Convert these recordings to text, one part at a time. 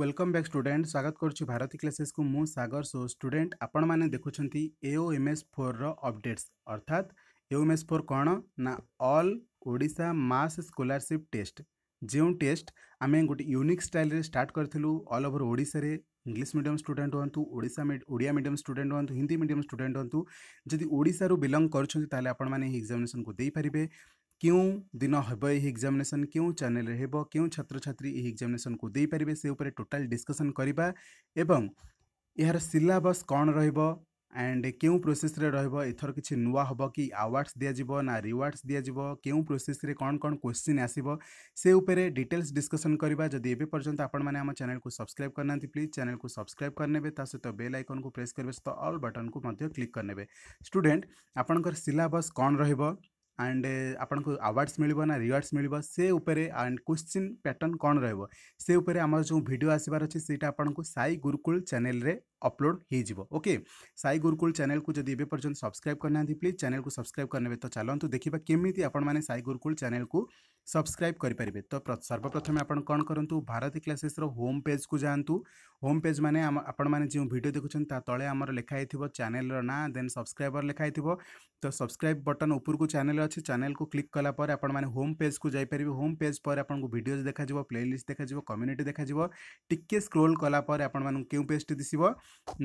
welcome back student स्वागत करुच्छू Bharti classes को मु सागर सो स्टूडेंट आपण मैंने देखुं A O M S for updates अर्थात एओ एम एस फोर कौन ना अल ओडा मस स्कलारसीप टेस्ट जो टेस्ट आम गोटे यूनिक स्टाइल स्टार्ट करूँ अल ओवर ओडे इंग्लीश मीडियम स्टूडेंट हूँ ओडा ओडिया मीडियम स्टूडेंट हूँ हिंदी मीडियम स्टूडेंट हूँ जदि ओडू बिलंग करेंगे आपने एक्जामेसन को देपारे क्यों दिन हे यही एक्जामेसन क्यों चेल क्यों छात्र छात्री यही एक्जामेसन को देपारे से उपरे टोटल डिस्कसन करवा यार सिलबस कौन रंड क्यों प्रोसेस रथर किसी नुआ हे कि आवार्डस दिज्व ना रिवार्डस दिज्व क्यों प्रोसेस कौन कौन क्वेश्चन आसव से उपरे डिटेल्स डिस्कसन करवा जदि एवं पर्यटन आपण मैंने को सब्सक्राइब करना प्लीज चैनल को सब्सक्राइब करने सहित बेल आइकन को प्रेस करेंगे सहित अल्ल बटन को क्लिक करने स्टूडेन्ट आपंकर सिलबस कौन रहा एंड आपको आवार्डस मिल रिवार्डस मिल से एंड क्वेश्चन पैटर्न कौन तो तो तो रोपर आम जो भिड आसबार अच्छे से सी गुरुकुल चैनल रे अपलोड होके सी गुरुकुल चैनल को जब एपर्तन सब्सक्राइब करना प्लीज चैनल को सब्सक्राइब करने तो चलत देखा केमी आपई गुरुकुल चैनल को सब्सक्राइब करेंगे तो सर्वप्रथमें आप कौन करूँ भारती क्लासेसर होम पेज को जातु होम पेज मैंने आपने जो भिड देखुं तले आम लिखाई चैनल चेल्र ना देन सब्सक्राइबर लिखाई तो सब्सक्राइब बटन उपरकू चेल আছে চ্যানেল কো ক্লিক করা পর আপন মানে হোম পেজ কো যাই পারবি হোম পেজ পর আপন কো ভিডিও দেখা দিব প্লেলিস্ট দেখা দিব কমিউনিটি দেখা দিব টিকে স্ক্রল করা পর আপন মান কিউ পেজ দি দিব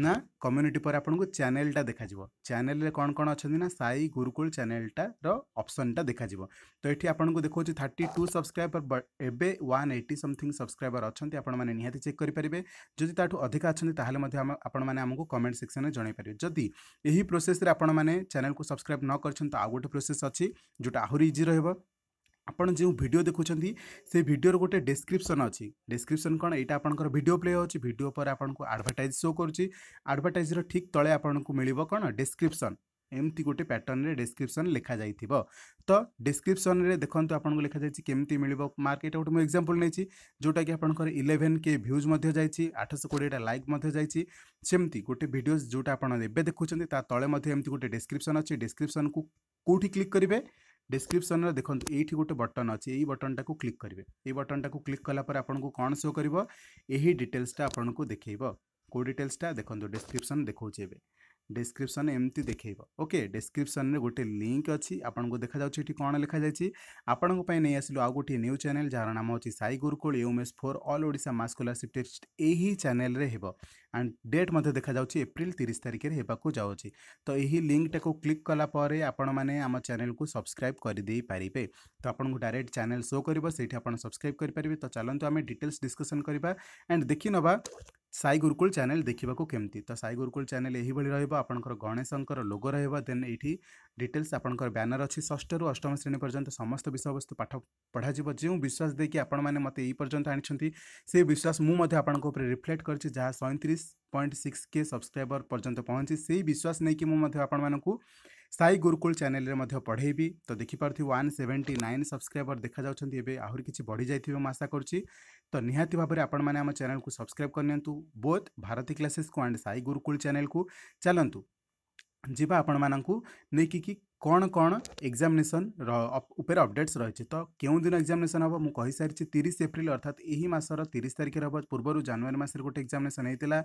না কমিউনিটি পর আপন কো চ্যানেলটা দেখা দিব চ্যানেল রে কোন কোন আছে না সাই গুরুকুল চ্যানেলটা র অপশনটা দেখা দিব তো এটি আপন কো দেখো 32 সাবস্ক্রাইবার এবে 180 समथिंग সাবস্ক্রাইবার আছে আপন মানে নিহতি চেক করি পারবি যদি তাটু অধিক আছে তাহলে মধ্যে আপন মানে আমক কমেন্ট সেকশনে জনি পার যদি এই প্রসেস রে আপন মানে চ্যানেল কো সাবস্ক্রাইব নক করছ তো আগোটা প্রসেস আছে जोटा आहरी इजी रहा आपड़ जो भिड देखुं से भिडर गोटे डेस्क्रिपन अच्छी डेस्क्रिपन कौन ये आपर भिड प्ले अच्छी भिडियो पर आपको आडभटाइज शो कर आडभटाइज्र ठीक तले आपको मिले कौन डेस्क्रिपन ଏମିତି ଗୋଟେ ପ୍ୟାଟର୍ନରେ ଡେସ୍କ୍ରିପସନ୍ ଲେଖାଯାଇଥିବ ତ ଡେସ୍କ୍ରିପସନ୍ରେ ଦେଖନ୍ତୁ ଆପଣଙ୍କୁ ଲେଖାଯାଇଛି କେମିତି ମିଳିବ ମାର୍କ ଏଇଟା ଗୋଟେ ମୁଁ ଏକ୍ଜାମ୍ପଲ୍ ନେଇଛି ଯେଉଁଟାକି ଆପଣଙ୍କର ଇଲେଭେନ୍ କେ ଭ୍ୟୁଜ୍ ମଧ୍ୟ ଯାଇଛି ଆଠଶହ କୋଡ଼ିଏଟା ଲାଇକ୍ ମଧ୍ୟ ଯାଇଛି ସେମିତି ଗୋଟେ ଭିଡ଼ିଓଜ୍ ଯେଉଁଟା ଆପଣ ଏବେ ଦେଖୁଛନ୍ତି ତା ତଳେ ମଧ୍ୟ ଏମିତି ଗୋଟେ ଡେସ୍କ୍ରିପସନ୍ ଅଛି ଡେସ୍କ୍ରିପସନ୍କୁ କେଉଁଠି କ୍ଲିକ୍ କରିବେ ଡେସ୍କ୍ରିପସନ୍ରେ ଦେଖନ୍ତୁ ଏଇଠି ଗୋଟେ ବଟନ୍ ଅଛି ଏଇ ବଟନ୍ଟାକୁ କ୍ଲିକ୍ କରିବେ ଏଇ ବଟନ୍ଟାକୁ କ୍ଲିକ୍ କଲା ପରେ ଆପଣଙ୍କୁ କ'ଣ ଶୋ କରିବ ଏହି ଡିଟେଲ୍ସଟା ଆପଣଙ୍କୁ ଦେଖେଇବ କେଉଁ ଡିଟେଲ୍ସଟା ଦେଖନ୍ତୁ ଡେସ୍କ୍ରିପସନ୍ ଦେଖାଉଛି ଏବେ डिस्क्रिप्सन एमती देख ओके डिस्क्रिप्सन में गोटे लिंक अच्छी आपन को देखा जाठी कौन लिखा जाए आपण नहीं आसलू आउ गोटे न्यू चैनल जार नाम होती साई गुरुकुल यूमएस फोर अल ओडा मास्कलारशिप टेस्ट यही चेल एंड डेट मैं देखा एप्रिल तीस तारिखे होगा जाऊँच तो यही लिंकटा को क्लिक कालापर आपण मैंने चेल को सब्सक्राइब करदे पारे तो आपको डायरेक्ट चेल शो कर सब्सक्राइब करेंगे तो चलते आम डिटेल्स डिस्कसन करवा एंड देखने साई गुरुकुल चेल देखा कमी तो साई गुरुकुल चेल यही रहा गणेशंर लोग रेन ये डिटेल्स आपंकर बानर अच्छी ष्ठ रु अष्टम श्रेणी पर्यटन समस्त विषय वस्तु पाठ पढ़ा जो विश्वास दे कि आपने मत यंत आनी विश्वास मुझे आपर रिफ्लेक्ट कर सैंतीस पॉइंट सिक्स के सब्सक्राइबर पर्यटन पहुंची से ही विश्वास नहीं कि मुझे आपण मूँ स्थायी गुरुकुल चैनल में पढ़ेबि तो देखिपार वन सेवेन्टी नाइन सब्सक्राइबर देखा जाए आहरी किसी बढ़ी जाइए मुझे आशा करुँ तो निहत भाव में आपने चैनल को सब्सक्राइब करनी बोथ भारती क्लासेस को एंड साई गुरुकुल चैनल को चलतु जी आपण मानक नहीं କ'ଣ କ'ଣ ଏକ୍ଜାମିନେସନ୍ ଉପରେ ଅପଡ଼େଟ୍ସ ରହିଛି ତ କେଉଁଦିନ ଏକ୍ଜାମିନେସନ୍ ହେବ ମୁଁ କହିସାରିଛି ତିରିଶ ଏପ୍ରିଲ ଅର୍ଥାତ ଏହି ମାସର ତିରିଶ ତାରିଖରେ ହେବ ପୂର୍ବରୁ ଜାନୁଆରୀ ମାସରେ ଗୋଟେ ଏକ୍ଜାମିନେସନ୍ ହେଇଥିଲା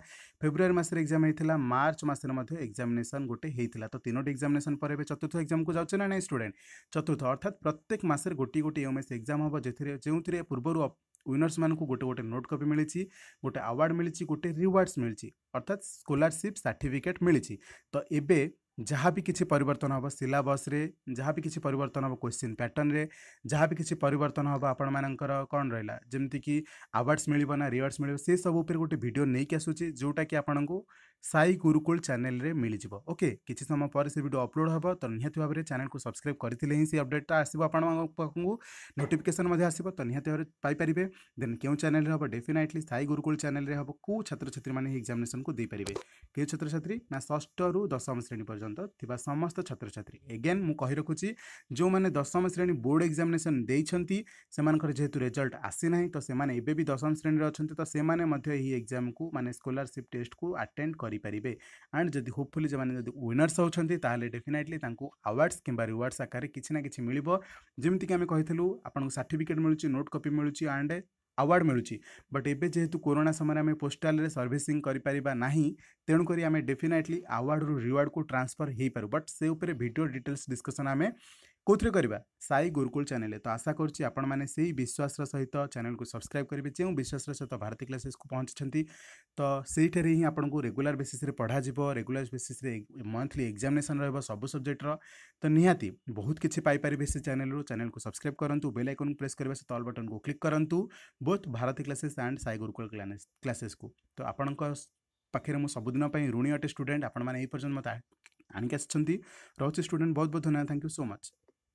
ଫେବୃଆରୀ ମାସରେ ଏକ୍ଜାମ୍ ହେଇଥିଲା ମାର୍ଚ୍ଚ ମାସରେ ମଧ୍ୟ ଏକ୍ଜାମିନେସନ୍ ଗୋଟେ ହେଇଥିଲା ତ ତିନୋଟି ଏକ୍ଜାମିନେସନ୍ ପରେ ଏବେ ଚତୁର୍ଥ ଏକ୍ଜାମ୍କୁ ଯାଉଛି ନା ନାହିଁ ଷ୍ଟୁଡେଣ୍ଟ ଚତୁର୍ଥ ଅର୍ଥାତ ପ୍ରତ୍ୟେକ ମାସରେ ଗୋଟିଏ ଗୋଟିଏ ଏମ୍ ଏସ୍ ଏକ୍ଜାମ୍ ହେବ ଯେଉଁଥିରେ ଯେଉଁଥିରେ ପୂର୍ବରୁ ୱିନର୍ସ ମାନଙ୍କୁ ଗୋଟେ ଗୋଟେ ନୋଟ୍ କପି ମିଳିଛି ଗୋଟେ ଆୱାର୍ଡ଼ ମିଳିଛି ଗୋଟେ ରିୱାର୍ଡ଼ସ୍ ମିଳିଛି ଅର୍ଥାତ୍ ସ୍କଲାରସିପ୍ ସାର୍ଟିଫିକେଟ୍ ମିଳିଛି ତ ଏବେ जहाँ भी किसी पर हम जहाँ भी किसी पर क्वेश्चन पैटर्न जहाँ भी किसी पर हम आपण मानकर कौन रहा जमीक कि आवार्ड्स मिल ना रिवार्ड्स से सब उपर गोटे भिडियो नहीं आसूसी जोटा कि आपण को साई गुरुकुल चैनल रे मिल जाव ओके किसी समय पर भिड अपलोड हे तो निहत भाव में चैनल को सब्सक्राइब करते ही अपडेटा आसान पाखक नोटिकेसन आसो तो भाव में देन के चैनल हम डेफिनेटली साई गुरुकुल चैनल हम कौ छात्र छात्री मैंने एक्जामेसन को देपारे क्यों छात्र छात्री ना रू दशम श्रेणी पर्यटन ପର୍ଯ୍ୟନ୍ତ ଥିବା ସମସ୍ତ ଛାତ୍ରଛାତ୍ରୀ ଏଗେନ୍ ମୁଁ କହି ରଖୁଛି ଯେଉଁମାନେ ଦଶମ ଶ୍ରେଣୀ ବୋର୍ଡ଼ ଏକ୍ଜାମିନେସନ୍ ଦେଇଛନ୍ତି ସେମାନଙ୍କର ଯେହେତୁ ରେଜଲ୍ଟ ଆସିନାହିଁ ତ ସେମାନେ ଏବେ ବି ଦଶମ ଶ୍ରେଣୀରେ ଅଛନ୍ତି ତ ସେମାନେ ମଧ୍ୟ ଏହି ଏକ୍ଜାମ୍କୁ ମାନେ ସ୍କଲାରସିପ୍ ଟେଷ୍ଟକୁ ଆଟେଣ୍ଡ କରିପାରିବେ ଆଣ୍ଡ ଯଦି ହୋପଫୁଲି ସେମାନେ ଯଦି ୱିନର୍ସ ହେଉଛନ୍ତି ତାହେଲେ ଡେଫିନାଇଟଲି ତାଙ୍କୁ ଆୱାର୍ଡ଼ସ୍ କିମ୍ବା ରିୱାର୍ଡ଼ସ୍ ଆକାରରେ କିଛି ନା କିଛି ମିଳିବ ଯେମିତିକି ଆମେ କହିଥିଲୁ ଆପଣଙ୍କୁ ସାର୍ଟିଫିକେଟ୍ ମିଳୁଛି ନୋଟ୍ କପି ମିଳୁଛି ଆଣ୍ଡ आवार्ड मिलू बट एवं जेहेतु कोरोना समय आम पोस्टाल सर्विसिंग करना तेणुक आम डेफिनेटली आवार्ड रू रिवार्ड को ट्रांसफर हो पार बट से भिडियो डिटेल्स डिस्कसन आम কোথায় করা সাই গুরুকুল চ্যানেলে তো আশা করছি আপনার মানে সেই বিশ্বাসর সহিত চ্যানেলকে সবসক্রাইব করবে যে বিশ্বাসর সহিত ভারতী ক্লাসেসকে পৌঁছান তো সেইঠারে হি আপনার রেগুলার বেসিসে পড়া যাব রেগুলার বেসিসে মন্থলি এক্সামিনেসন রহব সবু সবজেক্টর তো নিহতি বহুত কিছু পাইপারে সে চ্যানেলর চ্যানেলকে সবসক্রাইব করতু বেল আইকন প্রেস করা সহ অল বটনকে ক্লিক করতু both Bharati classes and Sai Gurukul ক্লাসেসକୁ ତ ଆପଣଙ୍କ ପାଖରେ ମୁଁ ସବୁଦିନ ପାଇଁ ଋଣୀ ଅଟେ ଷ୍ଟୁଡେଣ୍ଟ ଆପଣମାନେ ଏଇ ପର୍ଯ୍ୟନ୍ତ ମୋତେ ଆଣିକି ଆସିଛନ୍ତି ରହୁଛି ଷ୍ଟୁଡେଣ୍ଟ ବହୁତ ବହୁତ ଧନ୍ୟବାଦ ଥ୍ୟାଙ୍କ ୟୁ ସୋ ମଚ୍